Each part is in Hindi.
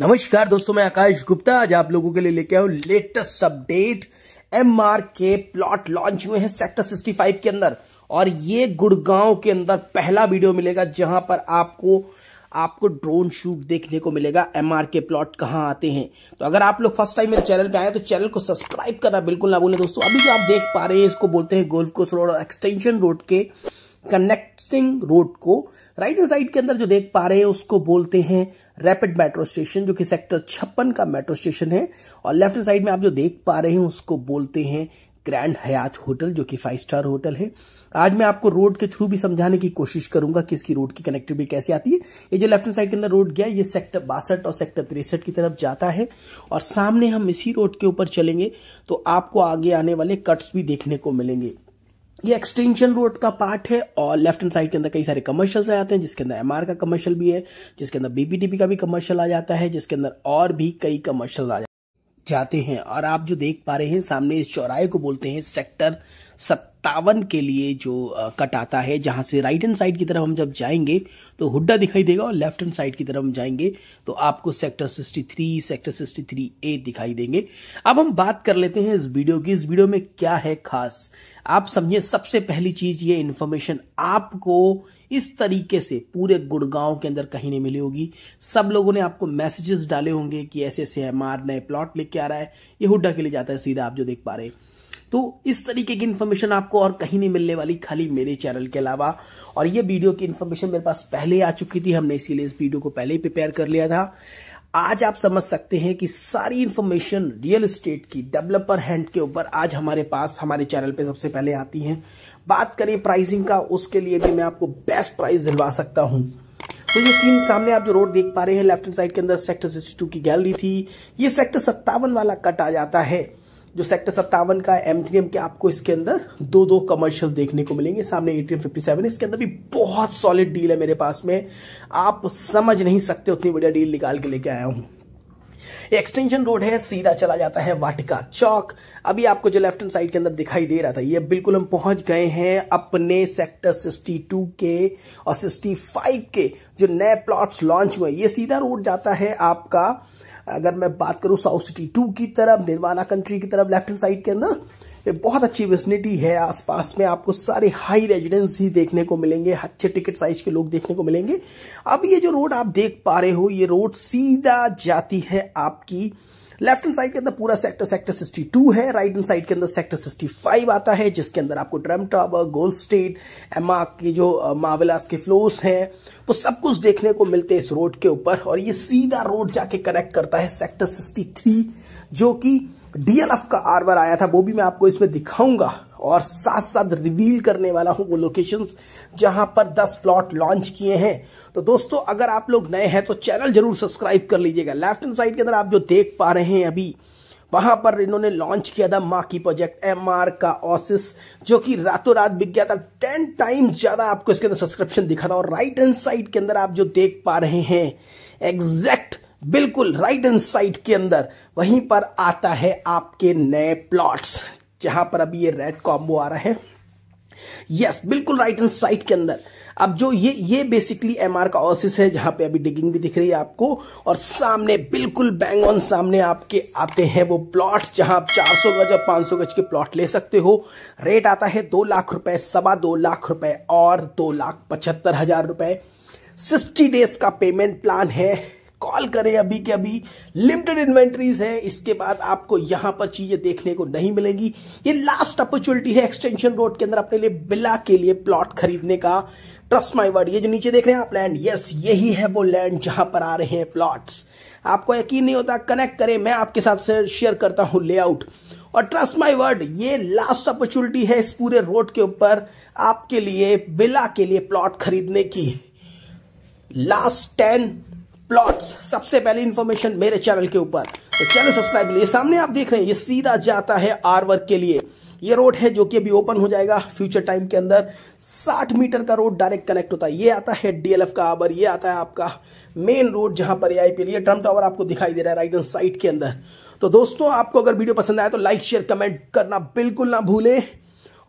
नमस्कार दोस्तों मैं आकाश गुप्ता आज आप लोगों के लिए लेके आऊँ लेटेस्ट अपडेट एम आर के प्लॉट लॉन्च हुए हैं सेक्टर 65 के अंदर और ये गुड़गांव के अंदर पहला वीडियो मिलेगा जहां पर आपको आपको ड्रोन शूट देखने को मिलेगा एम आर के प्लॉट कहाँ आते हैं तो अगर आप लोग फर्स्ट टाइम मेरे चैनल पे आए तो चैनल को सब्सक्राइब करना बिल्कुल ना बोले दोस्तों अभी जो आप देख पा रहे हैं इसको बोलते हैं गोल्फ कोर्स रोड और एक्सटेंशन रोड के कनेक्टिंग रोड को राइट हैंड साइड के अंदर जो देख पा रहे हैं उसको बोलते हैं रैपिड मेट्रो स्टेशन जो कि सेक्टर छप्पन का मेट्रो स्टेशन है और लेफ्ट हैंड साइड में आप जो देख पा रहे हैं उसको बोलते हैं ग्रैंड हयात होटल जो कि फाइव स्टार होटल है आज मैं आपको रोड के थ्रू भी समझाने की कोशिश करूंगा कि इसकी रोड की कनेक्टिविटी कैसे आती है ये जो लेफ्ट साइड के अंदर रोड गया ये सेक्टर बासठ और सेक्टर तिरसठ की तरफ जाता है और सामने हम इसी रोड के ऊपर चलेंगे तो आपको आगे आने वाले कट्स भी देखने को मिलेंगे ये एक्सटेंशन रोड का पार्ट है और लेफ्ट हैंड साइड के अंदर कई सारे कमर्शियल आते हैं जिसके अंदर एमआर का कमर्शियल भी है जिसके अंदर बीबीटीपी का भी कमर्शियल आ जाता है जिसके अंदर और भी कई कमर्शियल आ जाते हैं और आप जो देख पा रहे हैं सामने इस चौराहे को बोलते हैं सेक्टर सत्तावन के लिए जो कट आता है जहां से राइट हैंड साइड की तरफ हम जब जाएंगे तो हुड्डा दिखाई देगा और लेफ्ट हैंड साइड की तरफ हम जाएंगे तो आपको सेक्टर 63 सेक्टर 63 ए दिखाई देंगे अब हम बात कर लेते हैं इस वीडियो की इस वीडियो में क्या है खास आप समझिए सबसे पहली चीज ये इन्फॉर्मेशन आपको इस तरीके से पूरे गुड़गांव के अंदर कहीं नहीं मिली होगी सब लोगों ने आपको मैसेजेस डाले होंगे कि ऐसे ऐसे एम नए प्लॉट लेके आ रहा है ये हुड्डा के लिए जाता है सीधा आप जो देख पा रहे हैं तो इस तरीके की इन्फॉर्मेशन आपको और कहीं नहीं मिलने वाली खाली मेरे चैनल के अलावा और ये वीडियो की इन्फॉर्मेशन मेरे पास पहले आ चुकी थी हमने इसीलिए इस वीडियो को पहले ही प्रिपेयर कर लिया था आज आप समझ सकते हैं कि सारी इन्फॉर्मेशन रियल एस्टेट की डेवलपर हैंड के ऊपर आज हमारे पास हमारे चैनल पे सबसे पहले आती हैं बात करें प्राइसिंग का उसके लिए भी मैं आपको बेस्ट प्राइस दिलवा सकता हूं तो ये सीन सामने आप जो रोड देख पा रहे हैं लेफ्ट हैंड साइड के अंदर सेक्टर सिक्सटी की गैलरी थी ये सेक्टर सत्तावन वाला कट आ जाता है जो सेक्टर सत्तावन का एम थ्री एम के आपको इसके अंदर दो दो कमर्शियल देखने को मिलेंगे सामने एटीएम फिफ्टी सेवन इसके अंदर भी बहुत सॉलिड डील है मेरे पास में आप समझ नहीं सकते उतनी बढ़िया डील निकाल के लेके आया हूं एक्सटेंशन रोड है सीधा चला जाता है वाटिका चौक अभी आपको जो लेफ्ट हैंड साइड के अंदर दिखाई दे रहा था ये बिल्कुल हम पहुंच गए हैं अपने सेक्टर 62 के और 65 के जो नए प्लॉट्स लॉन्च हुए ये सीधा रोड जाता है आपका अगर मैं बात करूं साउथ सिटी टू की तरफ निर्वाणा कंट्री की तरफ लेफ्ट साइड के अंदर ये बहुत अच्छी विस्निटी है आसपास में आपको सारे हाई रेजिडेंस ही देखने को मिलेंगे अच्छे टिकट साइज के लोग देखने को मिलेंगे अब ये जो रोड आप देख पा रहे हो ये रोड सीधा जाती है आपकी लेफ्ट हैंड साइड के अंदर पूरा सेक्टर सेक्टर 62 है राइट हैंड साइड के अंदर सेक्टर 65 आता है जिसके अंदर आपको ड्रम टावर गोल्ड स्टेट एमा की जो मावेलास के फ्लोर्स हैं वो सब कुछ देखने को मिलते हैं इस रोड के ऊपर और ये सीधा रोड जाके कनेक्ट करता है सेक्टर 63 जो कि डीएलएफ का आर्बर आया था वो भी मैं आपको इसमें दिखाऊंगा और साथ साथ रिवील करने वाला हूं वो लोकेशंस जहां पर 10 प्लॉट लॉन्च किए हैं तो दोस्तों अगर आप लोग नए हैं तो चैनल जरूर सब्सक्राइब कर लीजिएगा लेफ्ट हैंड साइड के अंदर आप जो देख पा रहे हैं अभी वहां पर इन्होंने लॉन्च किया था माकी प्रोजेक्ट एम का ऑसिस जो कि रातों रात बिक गया था टेन टाइम ज्यादा आपको इसके अंदर सब्सक्रिप्शन दिखा था और राइट हैंड साइड के अंदर आप जो देख पा रहे हैं एग्जैक्ट बिल्कुल राइट हैंड साइड के अंदर वहीं पर आता है आपके नए प्लॉट्स जहां पर अभी ये रेड कॉम्बो आ रहा है यस yes, बिल्कुल राइट एंड साइड के अंदर अब जो ये ये बेसिकली एमआर का ऑसिस है जहां पे अभी डिगिंग भी दिख रही है आपको और सामने बिल्कुल बैंग ऑन सामने आपके आते हैं वो प्लॉट जहां आप 400 गज और 500 गज के प्लॉट ले सकते हो रेट आता है दो लाख रुपए सवा दो लाख रुपए और दो लाख पचहत्तर हजार रुपए सिक्सटी डेज का पेमेंट प्लान है कॉल करें अभी के अभी लिमिटेड इन्वेंट्रीज है इसके बाद आपको यहां पर चीजें देखने को नहीं मिलेंगी ये लास्ट अपॉर्चुनिटी है एक्सटेंशन रोड के अंदर अपने लिए बिला के लिए प्लॉट खरीदने का ट्रस्ट माई वर्ड ये जो नीचे देख रहे हैं आप लैंड यस यही है वो लैंड जहां पर आ रहे हैं प्लॉट्स आपको यकीन नहीं होता कनेक्ट करें मैं आपके साथ शेयर करता हूं लेआउट और ट्रस्ट माई वर्ड ये लास्ट अपॉर्चुनिटी है इस पूरे रोड के ऊपर आपके लिए बिला के लिए प्लॉट खरीदने की लास्ट टेन प्लॉट्स सबसे पहले इन्फॉर्मेशन मेरे चैनल के ऊपर तो चैनल सब्सक्राइब लिए सामने आप देख रहे हैं ये सीधा जाता है आर वर्क के लिए ये रोड है जो कि अभी ओपन हो जाएगा फ्यूचर टाइम के अंदर 60 मीटर का रोड डायरेक्ट कनेक्ट होता है ये आता है डीएलएफ का आबर ये आता है आपका मेन रोड जहां पर आई पी लिए ट्रम्प टावर आपको दिखाई दे रहा है राइट एंड साइड के अंदर तो दोस्तों आपको अगर वीडियो पसंद आया तो लाइक शेयर कमेंट करना बिल्कुल ना भूलें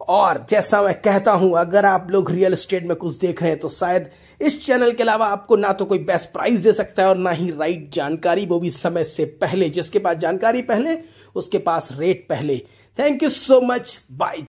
और जैसा मैं कहता हूं अगर आप लोग रियल एस्टेट में कुछ देख रहे हैं तो शायद इस चैनल के अलावा आपको ना तो कोई बेस्ट प्राइस दे सकता है और ना ही राइट जानकारी वो भी समय से पहले जिसके पास जानकारी पहले उसके पास रेट पहले thank you so much bye